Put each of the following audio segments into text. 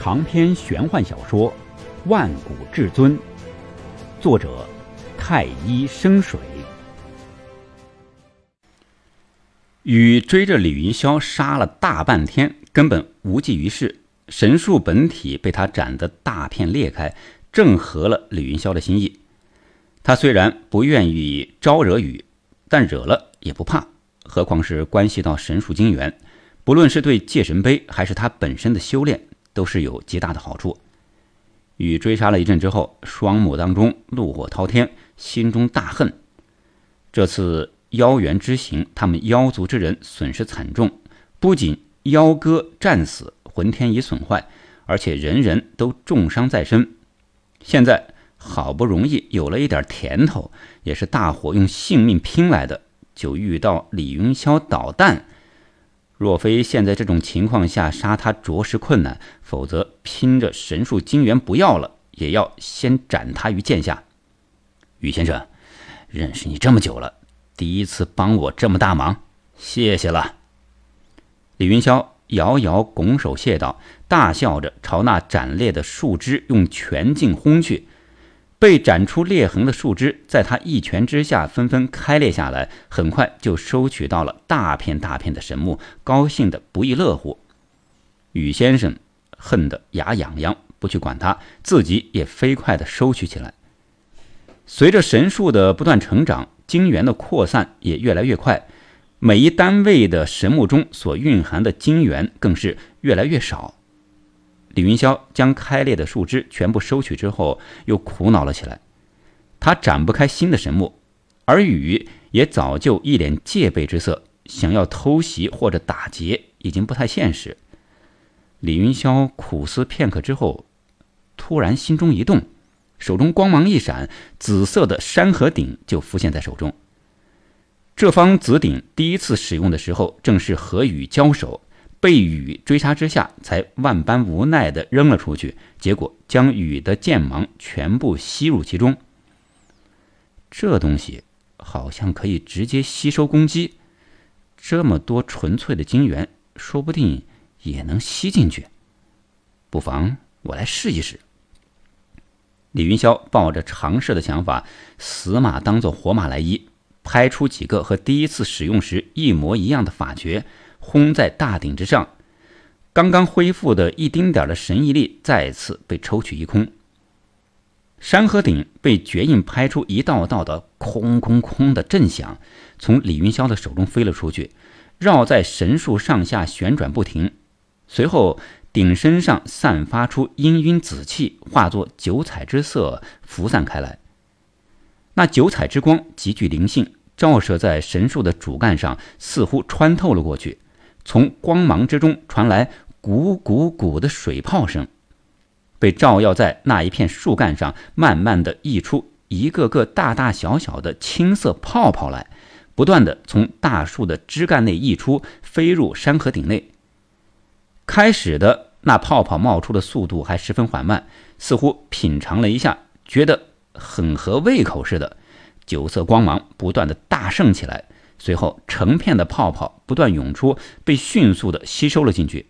长篇玄幻小说《万古至尊》，作者太一生水。雨追着李云霄杀了大半天，根本无济于事。神树本体被他斩得大片裂开，正合了李云霄的心意。他虽然不愿意招惹雨，但惹了也不怕，何况是关系到神树精元，不论是对界神碑，还是他本身的修炼。都是有极大的好处。雨追杀了一阵之后，双目当中怒火滔天，心中大恨。这次妖元之行，他们妖族之人损失惨重，不仅妖哥战死，魂天已损坏，而且人人都重伤在身。现在好不容易有了一点甜头，也是大伙用性命拼来的，就遇到李云霄捣蛋。若非现在这种情况下杀他着实困难，否则拼着神树精元不要了，也要先斩他于剑下。于先生，认识你这么久了，第一次帮我这么大忙，谢谢了。李云霄遥遥拱手谢道，大笑着朝那斩裂的树枝用拳劲轰去。被斩出裂痕的树枝，在他一拳之下纷纷开裂下来，很快就收取到了大片大片的神木，高兴得不亦乐乎。雨先生恨得牙痒痒，不去管他，自己也飞快地收取起来。随着神树的不断成长，晶元的扩散也越来越快，每一单位的神木中所蕴含的晶元更是越来越少。李云霄将开裂的树枝全部收取之后，又苦恼了起来。他展不开新的神木，而雨也早就一脸戒备之色，想要偷袭或者打劫已经不太现实。李云霄苦思片刻之后，突然心中一动，手中光芒一闪，紫色的山河鼎就浮现在手中。这方紫鼎第一次使用的时候，正是和雨交手。被雨追杀之下，才万般无奈地扔了出去，结果将雨的剑芒全部吸入其中。这东西好像可以直接吸收攻击，这么多纯粹的精元，说不定也能吸进去。不妨我来试一试。李云霄抱着尝试的想法，死马当做活马来医，拍出几个和第一次使用时一模一样的法诀。轰在大鼎之上，刚刚恢复的一丁点的神毅力再次被抽取一空。山河鼎被绝印拍出一道道的“空空空”的震响，从李云霄的手中飞了出去，绕在神树上下旋转不停。随后，鼎身上散发出氤氲紫气，化作九彩之色，浮散开来。那九彩之光极具灵性，照射在神树的主干上，似乎穿透了过去。从光芒之中传来“鼓鼓鼓的水泡声，被照耀在那一片树干上，慢慢的溢出一个个大大小小的青色泡泡来，不断的从大树的枝干内溢出，飞入山河顶内。开始的那泡泡冒出的速度还十分缓慢，似乎品尝了一下，觉得很合胃口似的，九色光芒不断的大盛起来。随后，成片的泡泡不断涌出，被迅速的吸收了进去。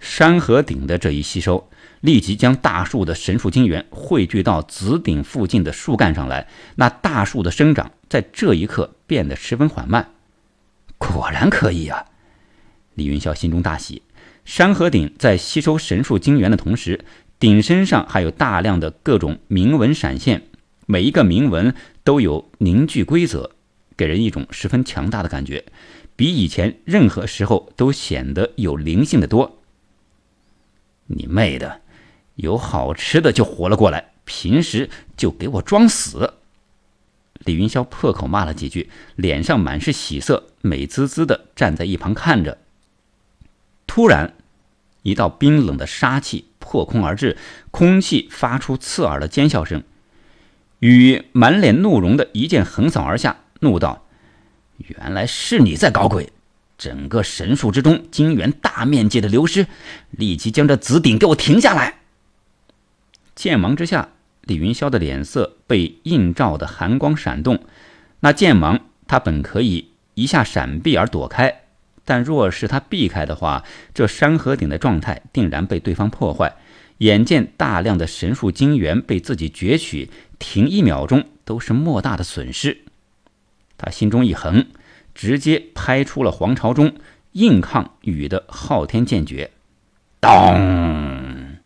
山河顶的这一吸收，立即将大树的神树精元汇聚到紫顶附近的树干上来。那大树的生长在这一刻变得十分缓慢。果然可以啊！李云霄心中大喜。山河顶在吸收神树精元的同时，顶身上还有大量的各种铭文闪现，每一个铭文都有凝聚规则。给人一种十分强大的感觉，比以前任何时候都显得有灵性的多。你妹的，有好吃的就活了过来，平时就给我装死！李云霄破口骂了几句，脸上满是喜色，美滋滋的站在一旁看着。突然，一道冰冷的杀气破空而至，空气发出刺耳的尖笑声，与满脸怒容的一剑横扫而下。怒道：“原来是你在搞鬼！整个神树之中，金元大面积的流失，立即将这紫顶给我停下来！”剑芒之下，李云霄的脸色被映照的寒光闪动。那剑芒，他本可以一下闪避而躲开，但若是他避开的话，这山河顶的状态定然被对方破坏。眼见大量的神树金元被自己攫取，停一秒钟都是莫大的损失。他心中一横，直接拍出了黄朝忠硬抗雨的昊天剑诀，当，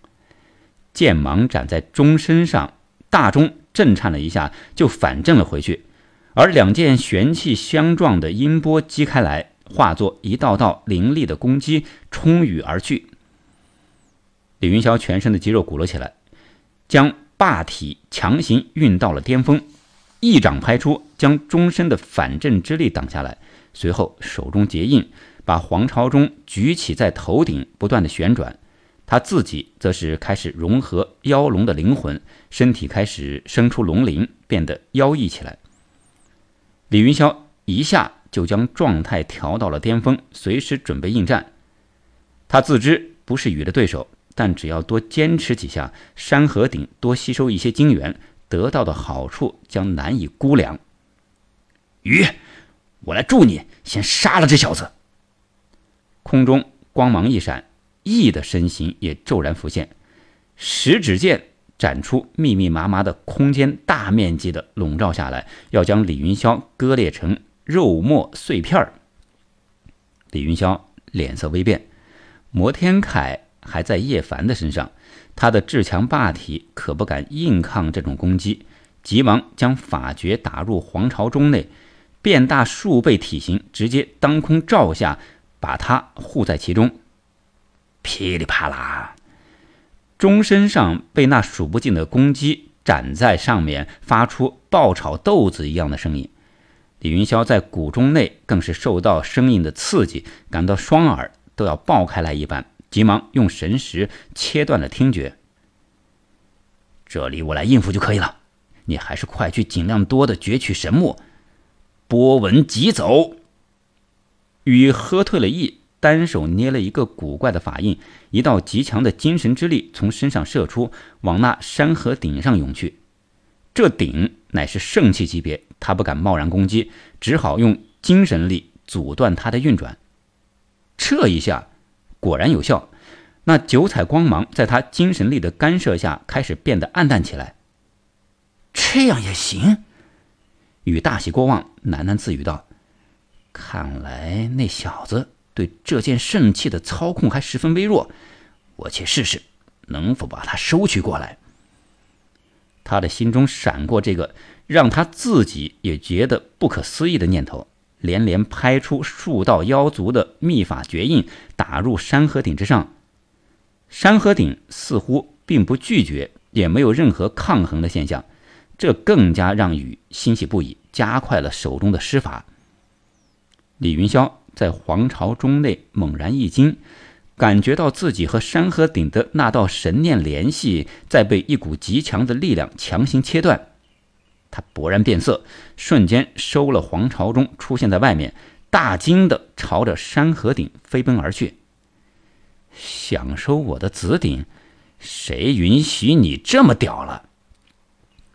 剑芒斩在钟身上，大钟震颤了一下，就反震了回去。而两件玄器相撞的音波击开来，化作一道道凌厉的攻击冲雨而去。李云霄全身的肌肉鼓了起来，将霸体强行运到了巅峰。一掌拍出，将终身的反震之力挡下来。随后，手中结印，把黄朝中举起在头顶，不断的旋转。他自己则是开始融合妖龙的灵魂，身体开始生出龙鳞，变得妖异起来。李云霄一下就将状态调到了巅峰，随时准备应战。他自知不是雨的对手，但只要多坚持几下，山河顶多吸收一些精元。得到的好处将难以估量。鱼，我来助你，先杀了这小子。空中光芒一闪，翼的身形也骤然浮现，食指剑斩出，密密麻麻的空间大面积的笼罩下来，要将李云霄割裂成肉末碎片儿。李云霄脸色微变，摩天铠。还在叶凡的身上，他的至强霸体可不敢硬抗这种攻击，急忙将法诀打入皇朝中内，变大数倍体型，直接当空罩下，把他护在其中。噼里啪啦，钟身上被那数不尽的攻击斩在上面，发出爆炒豆子一样的声音。李云霄在谷中内更是受到声音的刺激，感到双耳都要爆开来一般。急忙用神识切断了听觉。这里我来应付就可以了，你还是快去尽量多的攫取神木，波纹疾走，雨喝退了意，单手捏了一个古怪的法印，一道极强的精神之力从身上射出，往那山河顶上涌去。这顶乃是圣器级别，他不敢贸然攻击，只好用精神力阻断它的运转。这一下。果然有效，那九彩光芒在他精神力的干涉下开始变得暗淡起来。这样也行，雨大喜过望，喃喃自语道：“看来那小子对这件圣器的操控还十分微弱，我去试试能否把它收取过来。”他的心中闪过这个让他自己也觉得不可思议的念头。连连拍出数道妖族的秘法绝印，打入山河顶之上。山河顶似乎并不拒绝，也没有任何抗衡的现象，这更加让禹欣喜不已，加快了手中的施法。李云霄在皇朝中内猛然一惊，感觉到自己和山河顶的那道神念联系在被一股极强的力量强行切断。他勃然变色，瞬间收了黄朝中，出现在外面，大惊的朝着山河顶飞奔而去。想收我的子鼎？谁允许你这么屌了？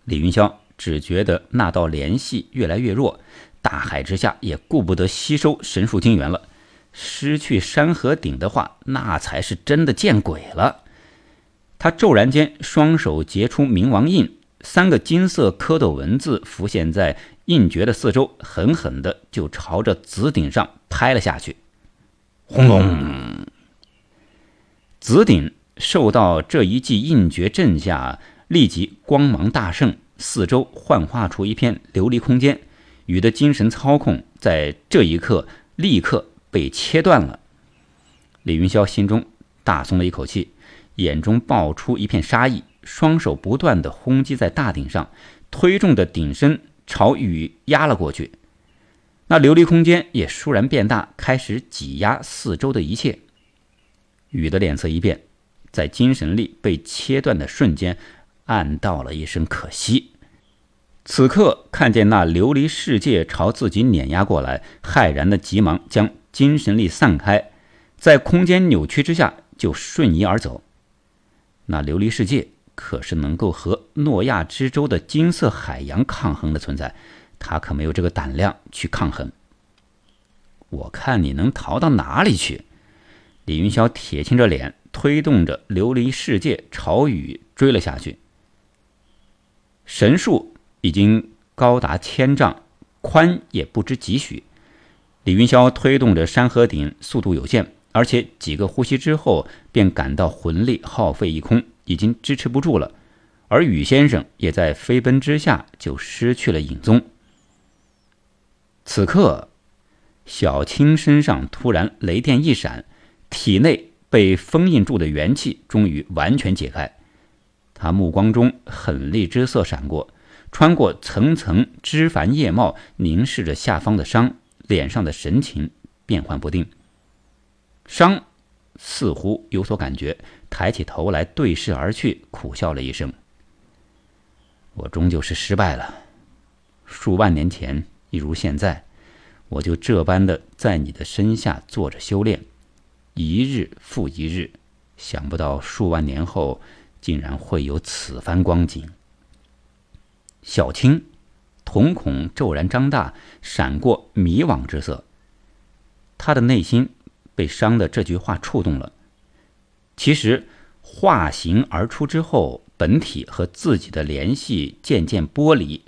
李云霄只觉得那道联系越来越弱，大海之下也顾不得吸收神树精元了。失去山河鼎的话，那才是真的见鬼了。他骤然间双手结出冥王印。三个金色蝌蚪文字浮现在印诀的四周，狠狠的就朝着紫顶上拍了下去。轰隆！紫顶受到这一记印诀震下，立即光芒大盛，四周幻化出一片琉璃空间。雨的精神操控在这一刻立刻被切断了。李云霄心中大松了一口气，眼中爆出一片杀意。双手不断地轰击在大顶上，推重的顶身朝雨压了过去。那琉璃空间也倏然变大，开始挤压四周的一切。雨的脸色一变，在精神力被切断的瞬间，暗道了一声可惜。此刻看见那琉璃世界朝自己碾压过来，骇然的急忙将精神力散开，在空间扭曲之下就瞬移而走。那琉璃世界。可是能够和诺亚之舟的金色海洋抗衡的存在，他可没有这个胆量去抗衡。我看你能逃到哪里去？李云霄铁青着脸，推动着琉璃世界潮雨追了下去。神树已经高达千丈，宽也不知几许。李云霄推动着山河顶，速度有限，而且几个呼吸之后便感到魂力耗费一空。已经支持不住了，而宇先生也在飞奔之下就失去了影踪。此刻，小青身上突然雷电一闪，体内被封印住的元气终于完全解开。他目光中狠厉之色闪过，穿过层层枝繁叶茂，凝视着下方的伤，脸上的神情变幻不定。伤似乎有所感觉。抬起头来，对视而去，苦笑了一声。我终究是失败了。数万年前，一如现在，我就这般的在你的身下坐着修炼，一日复一日。想不到数万年后，竟然会有此番光景。小青，瞳孔骤然张大，闪过迷惘之色。他的内心被商的这句话触动了。其实化形而出之后，本体和自己的联系渐渐剥离，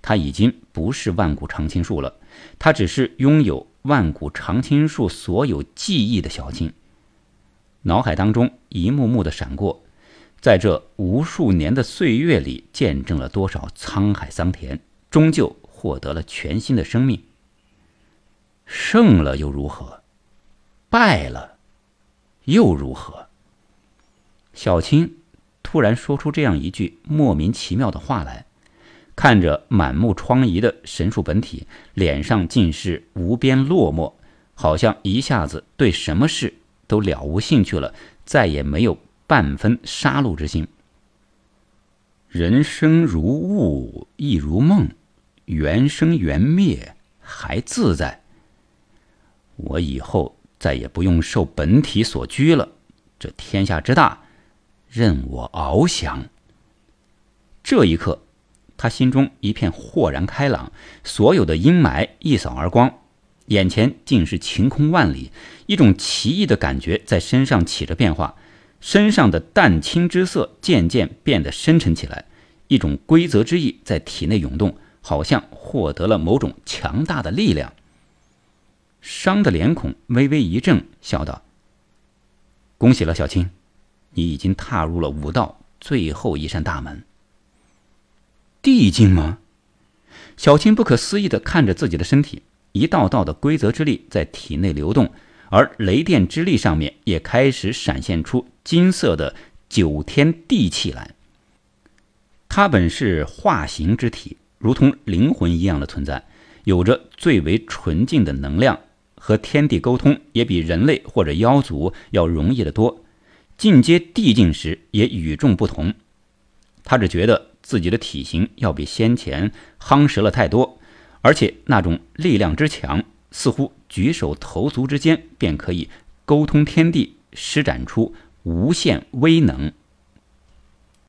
他已经不是万古长青树了。他只是拥有万古长青树所有记忆的小青，脑海当中一幕幕的闪过，在这无数年的岁月里，见证了多少沧海桑田，终究获得了全新的生命。胜了又如何？败了又如何？小青突然说出这样一句莫名其妙的话来，看着满目疮痍的神树本体，脸上尽是无边落寞，好像一下子对什么事都了无兴趣了，再也没有半分杀戮之心。人生如雾亦如梦，缘生缘灭还自在。我以后再也不用受本体所拘了，这天下之大。任我翱翔。这一刻，他心中一片豁然开朗，所有的阴霾一扫而光，眼前竟是晴空万里。一种奇异的感觉在身上起着变化，身上的淡青之色渐渐变得深沉起来，一种规则之意在体内涌动，好像获得了某种强大的力量。商的脸孔微微一怔，笑道：“恭喜了，小青。”你已经踏入了武道最后一扇大门。地境吗？小青不可思议的看着自己的身体，一道道的规则之力在体内流动，而雷电之力上面也开始闪现出金色的九天地气来。它本是化形之体，如同灵魂一样的存在，有着最为纯净的能量，和天地沟通也比人类或者妖族要容易的多。进阶递进时也与众不同，他只觉得自己的体型要比先前夯实了太多，而且那种力量之强，似乎举手投足之间便可以沟通天地，施展出无限威能。